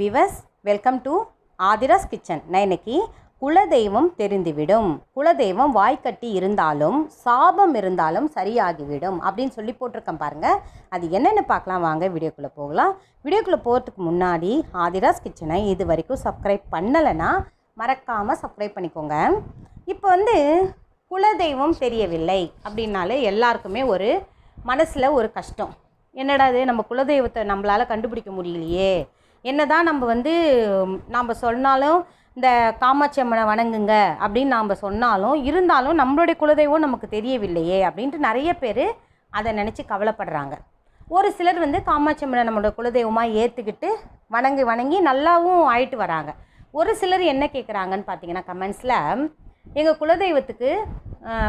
விவஸ் welcome to Aadhira's kitchen நான் இன்னைக்கு குலதெய்வம் தெரிந்துவிடும் குலதெய்வம் வாய்க்கட்டி இருந்தாலும் சாபம் இருந்தாலும் சரியாகிவிடும் அப்படின்னு சொல்லி போட்டிருக்கேன் பாருங்கள் அது என்னென்னு பார்க்கலாம் வாங்க வீடியோக்குள்ளே போகலாம் வீடியோக்குள்ளே போகிறதுக்கு முன்னாடி ஆதிராஸ் கிச்சனை இது வரைக்கும் சப்ஸ்கிரைப் பண்ணலைன்னா மறக்காமல் சப்ஸ்கிரைப் பண்ணிக்கோங்க இப்போ வந்து குலதெய்வம் தெரியவில்லை அப்படின்னாலே எல்லாருக்குமே ஒரு மனசில் ஒரு கஷ்டம் என்னடா இது நம்ம குலதெய்வத்தை நம்மளால் கண்டுபிடிக்க முடியலையே என்ன தான் நம்ம வந்து நாம் சொன்னாலும் இந்த காமாட்சி அம்மனை வணங்குங்க அப்படின்னு நாம் சொன்னாலும் இருந்தாலும் நம்மளுடைய குலதெய்வம் நமக்கு தெரியவில்லையே அப்படின்ட்டு நிறைய பேர் அதை நினச்சி கவலைப்படுறாங்க ஒரு சிலர் வந்து காமாட்சி அம்மனை நம்மளோட குலதெய்வமாக ஏற்றுக்கிட்டு வணங்கி வணங்கி நல்லாவும் ஆயிட்டு வராங்க ஒரு சிலர் என்ன கேட்குறாங்கன்னு பார்த்தீங்கன்னா கமெண்ட்ஸில் எங்கள் குலதெய்வத்துக்கு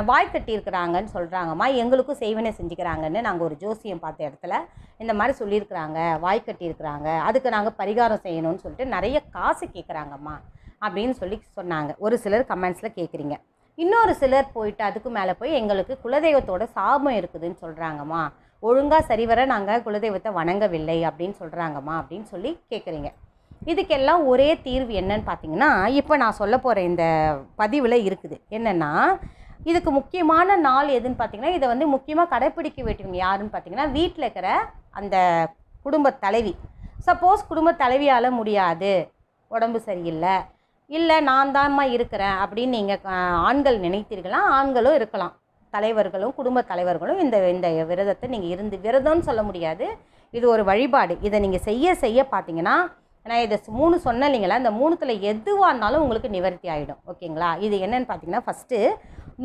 வாய் கட்டியிருக்கிறாங்கன்னு சொல்கிறாங்கம்மா எங்களுக்கும் செய்வனே செஞ்சுக்கிறாங்கன்னு நாங்கள் ஒரு ஜோசியம் பார்த்த இடத்துல இந்த மாதிரி சொல்லியிருக்கிறாங்க வாய் கட்டியிருக்கிறாங்க அதுக்கு நாங்கள் பரிகாரம் செய்யணும்னு சொல்லிட்டு நிறைய காசு கேட்குறாங்கம்மா அப்படின்னு சொல்லி சொன்னாங்க ஒரு சிலர் கமெண்ட்ஸில் கேட்குறீங்க இன்னொரு சிலர் போயிட்டு அதுக்கு மேலே போய் எங்களுக்கு குலதெய்வத்தோட சாபம் இருக்குதுன்னு சொல்கிறாங்கம்மா ஒழுங்காக சரிவர நாங்கள் குலதெய்வத்தை வணங்கவில்லை அப்படின்னு சொல்கிறாங்கம்மா அப்படின்னு சொல்லி கேட்குறீங்க இதுக்கெல்லாம் ஒரே தீர்வு என்னன்னு பார்த்தீங்கன்னா இப்போ நான் சொல்ல போகிற இந்த பதிவில் இருக்குது என்னென்னா இதுக்கு முக்கியமான நாள் எதுன்னு பார்த்தீங்கன்னா இதை வந்து முக்கியமாக கடைப்பிடிக்க வேண்டியவங்க யாருன்னு பார்த்தீங்கன்னா வீட்டில் இருக்கிற அந்த குடும்ப தலைவி சப்போஸ் குடும்ப தலைவியால் முடியாது உடம்பு சரியில்லை இல்லை நான் தான்மா இருக்கிறேன் அப்படின்னு நீங்கள் ஆண்கள் நினைத்தீர்களா ஆண்களும் இருக்கலாம் தலைவர்களும் குடும்ப தலைவர்களும் இந்த இந்த விரதத்தை நீங்கள் இருந்து விரதம்னு சொல்ல முடியாது இது ஒரு வழிபாடு இதை நீங்கள் செய்ய செய்ய பார்த்தீங்கன்னா நான் இதை மூணு சொன்னேன் இல்லைங்களா இந்த மூணுத்தில் எதுவாக இருந்தாலும் உங்களுக்கு நிவர்த்தி ஆகிடும் ஓகேங்களா இது என்னென்னு பார்த்தீங்கன்னா ஃபஸ்ட்டு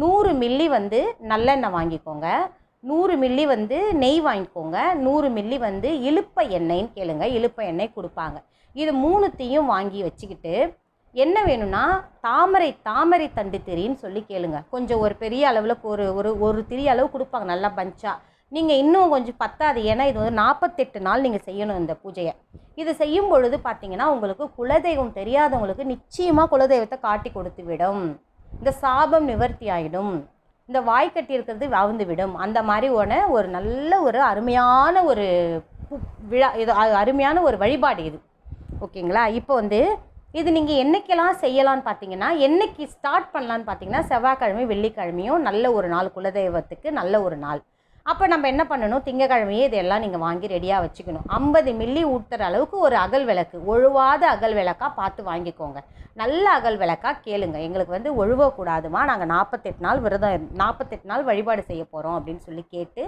நூறு மில்லி வந்து நல்லெண்ணெய் வாங்கிக்கோங்க நூறு மில்லி வந்து நெய் வாங்கிக்கோங்க நூறு மில்லி வந்து இழுப்ப எண்ணெய்ன்னு கேளுங்க இழுப்ப எண்ணெய் கொடுப்பாங்க இது மூணுத்தையும் வாங்கி வச்சுக்கிட்டு என்ன வேணும்னா தாமரை தாமரை தண்டு திரின்னு சொல்லி கேளுங்க கொஞ்சம் ஒரு பெரிய அளவில் ஒரு ஒரு ஒரு திரி அளவு கொடுப்பாங்க நல்லா பஞ்சாக நீங்கள் இன்னும் கொஞ்சம் பத்தாது ஏன்னா இது வந்து நாற்பத்தெட்டு நாள் நீங்கள் செய்யணும் இந்த பூஜையை இது செய்யும் பொழுது பார்த்தீங்கன்னா உங்களுக்கு குலதெய்வம் தெரியாதவங்களுக்கு நிச்சயமாக குலதெய்வத்தை காட்டி கொடுத்து விடும் இந்த சாபம் நிவர்த்தி ஆகிடும் இந்த வாய் கட்டியிருக்கிறது விடும் அந்த மாதிரி ஒன்று ஒரு நல்ல ஒரு அருமையான ஒரு விழா இது அருமையான ஒரு வழிபாடு இது ஓகேங்களா இப்போ வந்து இது நீங்கள் என்றைக்கெல்லாம் செய்யலான்னு பார்த்தீங்கன்னா என்றைக்கு ஸ்டார்ட் பண்ணலான்னு பார்த்தீங்கன்னா செவ்வாய்க்கிழமை வெள்ளிக்கிழமையும் நல்ல ஒரு நாள் குலதெய்வத்துக்கு நல்ல ஒரு நாள் அப்போ நம்ம என்ன பண்ணணும் திங்கக்கிழமையே இதெல்லாம் நீங்கள் வாங்கி ரெடியாக வச்சுக்கணும் ஐம்பது மில்லி ஊற்றுற அளவுக்கு ஒரு அகல் விளக்கு ஒழுவாத அகல் விளக்காக பார்த்து வாங்கிக்கோங்க நல்ல அகல் விளக்காக கேளுங்க எங்களுக்கு வந்து ஒழுவக்கூடாதுமா நாங்கள் நாற்பத்தெட்டு நாள் விரதம் நாற்பத்தெட்டு நாள் வழிபாடு செய்ய போகிறோம் அப்படின்னு சொல்லி கேட்டு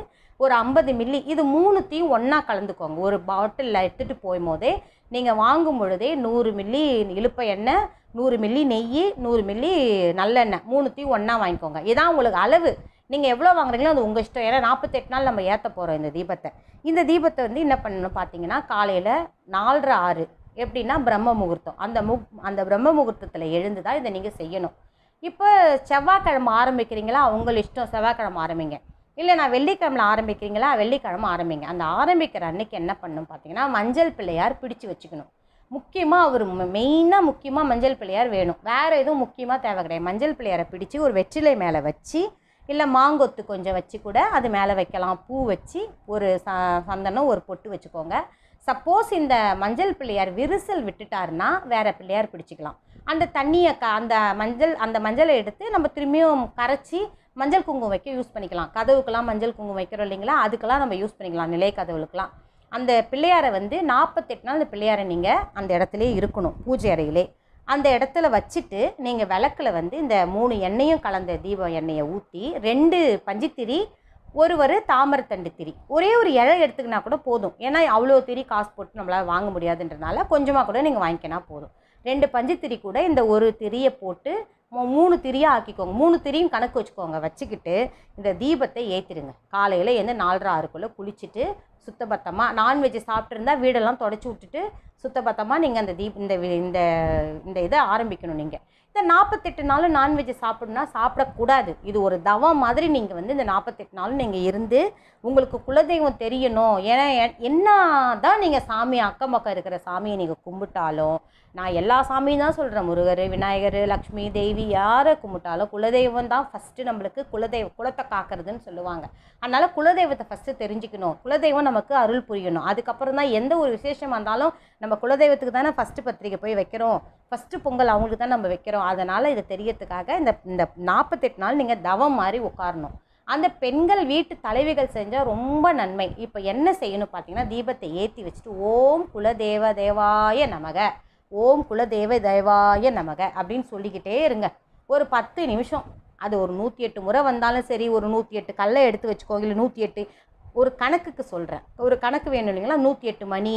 ஒரு ஐம்பது மில்லி இது மூணுத்தையும் ஒன்றா கலந்துக்கோங்க ஒரு பாட்டிலில் எடுத்துகிட்டு போகும்போதே நீங்கள் வாங்கும் பொழுதே நூறு மில்லி இழுப்ப எண்ணெய் நூறு மில்லி நெய் நூறு மில்லி நல்லெண்ணெய் மூணுத்தையும் ஒன்றா வாங்கிக்கோங்க இதான் உங்களுக்கு அளவு நீங்கள் எவ்வளோ வாங்குறீங்களோ அது உங்கள் இஷ்டம் ஏன்னா நாற்பத்தெட்டு நாள் நம்ம ஏற்ற போகிறோம் இந்த தீபத்தை இந்த தீபத்தை வந்து என்ன பண்ணணும் பார்த்தீங்கன்னா காலையில் நாலரை ஆறு எப்படின்னா பிரம்ம முகூர்த்தம் அந்த மு அந்த பிரம்ம முகூர்த்தத்தில் எழுந்து தான் இதை நீங்கள் செய்யணும் இப்போ செவ்வாய்க்கிழமை ஆரம்பிக்கிறீங்களா உங்கள் இஷ்டம் செவ்வாய்க்கிழமை ஆரம்பிங்க இல்லை நான் வெள்ளிக்கிழமை ஆரம்பிக்கிறீங்களா வெள்ளிக்கிழமை ஆரம்பிங்க அந்த ஆரம்பிக்கிற அன்னைக்கு என்ன பண்ணும் பார்த்தீங்கன்னா மஞ்சள் பிள்ளையார் பிடிச்சு வச்சுக்கணும் முக்கியமாக அவர் மெயினாக முக்கியமாக மஞ்சள் பிள்ளையார் வேணும் வேறு எதுவும் முக்கியமாக தேவை கிடையாது மஞ்சள் பிள்ளையாரை பிடிச்சி ஒரு வெற்றிலை மேலே வச்சு இல்லை மாங்கொத்து கொஞ்சம் வச்சு கூட அது மேலே வைக்கலாம் பூ வச்சு ஒரு ச சந்தனம் ஒரு பொட்டு வச்சுக்கோங்க சப்போஸ் இந்த மஞ்சள் பிள்ளையார் விரிசல் விட்டுட்டாருன்னா வேறு பிள்ளையார் பிடிச்சிக்கலாம் அந்த தண்ணியை க அந்த மஞ்சள் அந்த மஞ்சளை எடுத்து நம்ம திரும்பியும் கரைச்சி மஞ்சள் குங்குமம் வைக்க யூஸ் பண்ணிக்கலாம் கதவுக்கெலாம் மஞ்சள் குங்குமம் வைக்கிறோம் இல்லைங்களா அதுக்கெல்லாம் நம்ம யூஸ் பண்ணிக்கலாம் நிலை கதவுகளுக்கெலாம் அந்த பிள்ளையாரை வந்து நாற்பத்தெட்டு நாள் அந்த பிள்ளையாரை நீங்கள் அந்த இடத்துலேயே இருக்கணும் பூஜை அறையிலே அந்த இடத்துல வச்சுட்டு நீங்கள் விளக்கில் வந்து இந்த மூணு எண்ணெயும் கலந்த தீபம் எண்ணெயை ஊற்றி ரெண்டு பஞ்சுத்திரி ஒரு ஒரு தாமரத்தண்டு திரி ஒரே ஒரு இழை எடுத்துக்கினா கூட போதும் ஏன்னா அவ்வளோ திரி காசு போட்டு நம்மளால் வாங்க முடியாதுன்றனால கொஞ்சமாக கூட நீங்கள் வாங்கிக்கினா போதும் ரெண்டு பஞ்சுத்திரி கூட இந்த ஒரு திரியை போட்டு மூணு திரியாக ஆக்கிக்கோங்க மூணு திரியும் கணக்கு வச்சுக்கோங்க வச்சுக்கிட்டு இந்த தீபத்தை ஏற்றிடுங்க காலையில் எந்த நாலரை ஆறுக்குள்ளே குளிச்சுட்டு சுத்தபத்தமாக நான்வெஜ் சாப்பிட்ருந்தா வீடெல்லாம் தொடச்சி விட்டுட்டு பத்தமாக நீங்கள் அந்த தீப் இந்த இந்த இந்த இதை ஆரம்பிக்கணும் நீங்கள் இந்த நாற்பத்தெட்டு நாளும் நான்வெஜ்ஜை சாப்பிடணும்னா சாப்பிடக்கூடாது இது ஒரு தவம் மாதிரி நீங்கள் வந்து இந்த நாற்பத்தெட்டு நாளும் நீங்கள் இருந்து உங்களுக்கு குலதெய்வம் தெரியணும் ஏன்னா என்ன தான் நீங்கள் சாமி அக்கம் பக்கம் இருக்கிற சாமியை நீங்கள் கும்பிட்டாலும் நான் எல்லா சாமியும் தான் சொல்கிறேன் முருகர் விநாயகர் லக்ஷ்மி தேவி யாரை கும்பிட்டாலும் குலதெய்வம் தான் ஃபஸ்ட்டு நம்மளுக்கு குலதெய்வ குலத்தை காக்கிறதுன்னு சொல்லுவாங்க அதனால் குலதெய்வத்தை ஃபஸ்ட்டு தெரிஞ்சுக்கணும் குலதெய்வம் நமக்கு அருள் புரியணும் அதுக்கப்புறம் தான் எந்த ஒரு விசேஷமாக இருந்தாலும் நம்ம குலதெய்வத்துக்கு தானே ஃபஸ்ட்டு பத்திரிக்கை போய் வைக்கிறோம் ஃபஸ்ட்டு பொங்கல் அவங்களுக்கு தான் நம்ம வைக்கிறோம் வரும் அதனால் இது தெரியறதுக்காக இந்த இந்த நாற்பத்தெட்டு நாள் நீங்கள் தவம் மாதிரி உட்காரணும் அந்த பெண்கள் வீட்டு தலைவிகள் செஞ்சால் ரொம்ப நன்மை இப்போ என்ன செய்யணும் பார்த்தீங்கன்னா தீபத்தை ஏற்றி வச்சுட்டு ஓம் குலதேவ தேவாய நமக ஓம் குலதேவ தேவாய நமக அப்படின்னு சொல்லிக்கிட்டே இருங்க ஒரு பத்து நிமிஷம் அது ஒரு நூற்றி எட்டு முறை வந்தாலும் சரி ஒரு நூற்றி எட்டு கல்லை எடுத்து வச்சுக்கோங்க இல்லை நூற்றி எட்டு ஒரு கணக்குக்கு சொல்கிறேன் ஒரு கணக்கு வேணும் இல்லைங்களா நூற்றி எட்டு மணி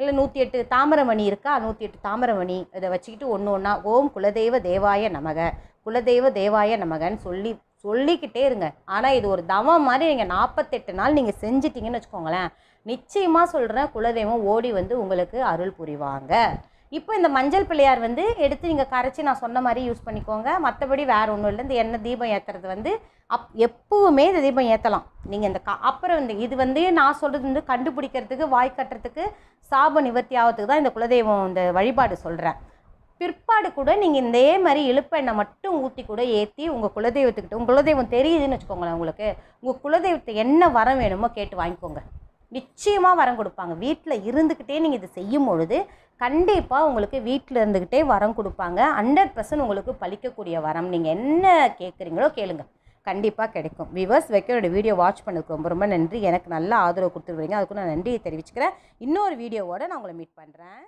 இல்லை நூற்றி எட்டு தாமரமணி இருக்கா நூற்றி எட்டு தாமரமணி இதை வச்சுக்கிட்டு ஒன்று ஒன்றா ஓம் குலதெய்வ தேவாய நமக குலதெய்வ தேவாய நமகன்னு சொல்லி சொல்லிக்கிட்டே இருங்க ஆனால் இது ஒரு தவம் மாதிரி நீங்கள் நாற்பத்தெட்டு நாள் நீங்கள் செஞ்சிட்டிங்கன்னு வச்சுக்கோங்களேன் நிச்சயமாக சொல்கிறேன் குலதெய்வம் ஓடி வந்து உங்களுக்கு அருள் புரிவாங்க இப்போ இந்த மஞ்சள் பிள்ளையார் வந்து எடுத்து நீங்கள் கரைச்சி நான் சொன்ன மாதிரி யூஸ் பண்ணிக்கோங்க மற்றபடி வேறு ஒன்றும் இல்லை இந்த எண்ணெய் தீபம் ஏற்றுறது வந்து அப் எப்பவுமே இந்த தீபம் ஏற்றலாம் நீங்கள் இந்த கா அப்புறம் இந்த இது வந்து நான் சொல்கிறது வந்து கண்டுபிடிக்கிறதுக்கு வாய் கட்டுறதுக்கு சாப நிவர்த்தி ஆகிறதுக்கு தான் இந்த குலதெய்வம் இந்த வழிபாடு சொல்கிறேன் பிற்பாடு கூட நீங்கள் இதே மாதிரி இழுப்பெண்ணை மட்டும் ஊற்றி கூட ஏற்றி உங்கள் குலதெய்வத்துக்கிட்ட உங்கள் குலதெய்வம் தெரியுதுன்னு வச்சுக்கோங்களேன் உங்களுக்கு உங்கள் குலதெய்வத்தை என்ன வரம் வேணுமோ கேட்டு வாங்கிக்கோங்க நிச்சயமாக வரம் கொடுப்பாங்க வீட்டில் இருந்துக்கிட்டே நீங்கள் இது செய்யும் பொழுது கண்டிப்பாக உங்களுக்கு வீட்டில் இருந்துக்கிட்டே வரம் கொடுப்பாங்க ஹண்ட்ரட் பர்சன்ட் உங்களுக்கு பழிக்கக்கூடிய வரம் நீங்கள் என்ன கேட்குறீங்களோ கேளுங்க கண்டிப்பாக கிடைக்கும் விவர்ஸ் வைக்கனோட வீடியோ வாட்ச் பண்ணதுக்கு ரொம்ப ரொம்ப நன்றி எனக்கு நல்ல ஆதரவு கொடுத்துருவீங்க அதுக்கு நான் நன்றியை தெரிவிச்சுக்கிறேன் இன்னொரு வீடியோவோடு நான் உங்களை மீட் பண்ணுறேன்